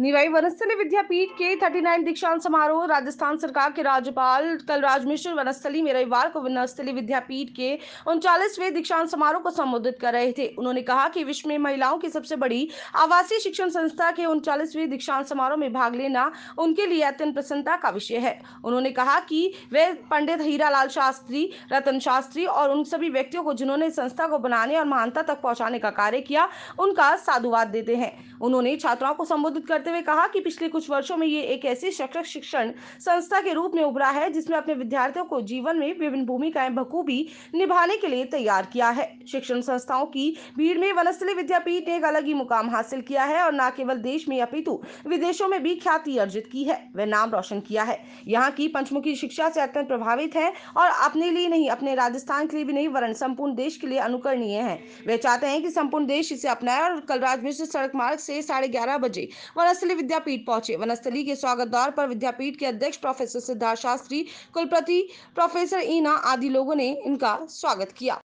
निवाई वनस्थली विद्यापीठ के 39 दीक्षांत समारोह राजस्थान सरकार के राज्यपाल कलराज मिश्र वनस्थली में रविवार को वनस्थली विद्यापीठ के उनचालीसवें दीक्षांत समारोह को संबोधित कर रहे थे उन्होंने कहा कि विश्व में महिलाओं की सबसे बड़ी आवासीय शिक्षण संस्था के उनचालीसवें दीक्षांत समारोह में भाग लेना उनके लिए अत्यंत प्रसन्नता का विषय है उन्होंने कहा कि वे पंडित हीरा शास्त्री रतन शास्त्री और उन सभी व्यक्तियों को जिन्होंने संस्था को बनाने और महानता तक पहुंचाने का कार्य किया उनका साधुवाद देते हैं उन्होंने छात्राओं को संबोधित करते करते हुए कहा कि पिछले कुछ वर्षों में ये एक ऐसी शैक्षिक शिक्षण संस्था के रूप में उभरा है जिसमें अपने विद्यार्थियों को जीवन में विभिन्न भूमिकाएं बखूबी निभाने के लिए तैयार किया है शिक्षण संस्थाओं की भीड़ में वनस्थली विद्यापीठ ने एक अलग ही मुकाम हासिल किया है और न केवल देश में अपितु विदेशों में भी ख्याति अर्जित की है वह नाम रोशन किया है यहाँ की पंचमुखी शिक्षा से अत्यंत प्रभावित है और अपने लिए नहीं अपने राजस्थान के लिए भी नहीं वरण संपूर्ण देश के लिए अनुकरणीय है वे चाहते हैं कि संपूर्ण देश इसे अपनाए और कलराज मिश्र सड़क मार्ग से साढ़े ग्यारह बजे वनस्थली वनस्थली विद्यापीठ पहुंचे वनस्थली के स्वागत द्वार पर विद्यापीठ के अध्यक्ष प्रोफेसर सिद्धार्थ शास्त्री कुलपति प्रोफेसर ईना आदि लोगों ने इनका स्वागत किया